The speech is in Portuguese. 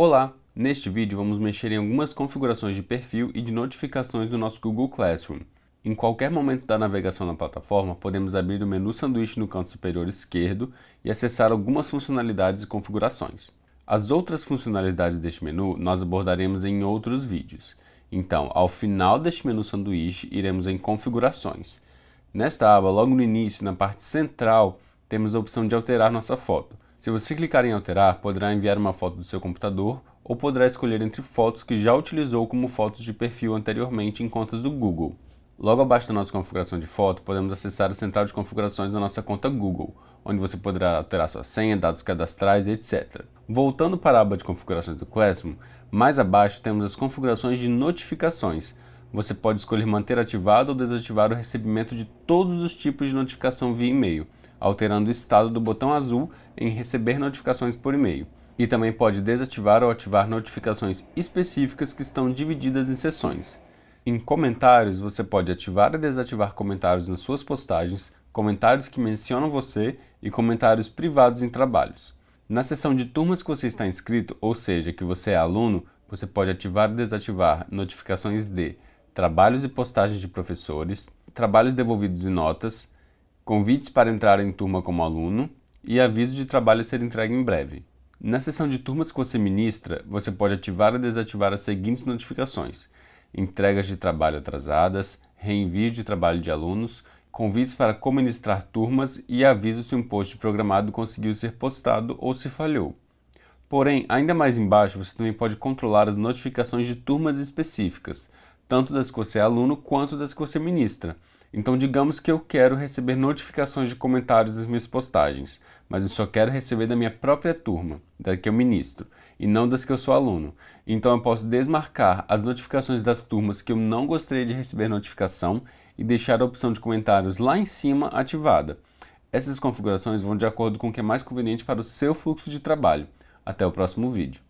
Olá! Neste vídeo vamos mexer em algumas configurações de perfil e de notificações do nosso Google Classroom. Em qualquer momento da navegação na plataforma, podemos abrir o menu sanduíche no canto superior esquerdo e acessar algumas funcionalidades e configurações. As outras funcionalidades deste menu nós abordaremos em outros vídeos. Então, ao final deste menu sanduíche, iremos em configurações. Nesta aba, logo no início, na parte central, temos a opção de alterar nossa foto. Se você clicar em alterar, poderá enviar uma foto do seu computador ou poderá escolher entre fotos que já utilizou como fotos de perfil anteriormente em contas do Google. Logo abaixo da nossa configuração de foto, podemos acessar a central de configurações da nossa conta Google, onde você poderá alterar sua senha, dados cadastrais, etc. Voltando para a aba de configurações do Classroom, mais abaixo temos as configurações de notificações. Você pode escolher manter ativado ou desativar o recebimento de todos os tipos de notificação via e-mail alterando o estado do botão azul em receber notificações por e-mail. E também pode desativar ou ativar notificações específicas que estão divididas em seções. Em comentários, você pode ativar e desativar comentários nas suas postagens, comentários que mencionam você e comentários privados em trabalhos. Na seção de turmas que você está inscrito, ou seja, que você é aluno, você pode ativar e desativar notificações de trabalhos e postagens de professores, trabalhos devolvidos e notas, convites para entrar em turma como aluno e aviso de trabalho a ser entregue em breve. Na seção de turmas que você ministra, você pode ativar e desativar as seguintes notificações: entregas de trabalho atrasadas, reenvio de trabalho de alunos, convites para co-ministrar turmas e aviso se um post programado conseguiu ser postado ou se falhou. Porém, ainda mais embaixo, você também pode controlar as notificações de turmas específicas, tanto das que você é aluno quanto das que você ministra então, digamos que eu quero receber notificações de comentários das minhas postagens, mas eu só quero receber da minha própria turma, da que eu ministro, e não das que eu sou aluno. Então, eu posso desmarcar as notificações das turmas que eu não gostaria de receber notificação e deixar a opção de comentários lá em cima ativada. Essas configurações vão de acordo com o que é mais conveniente para o seu fluxo de trabalho. Até o próximo vídeo.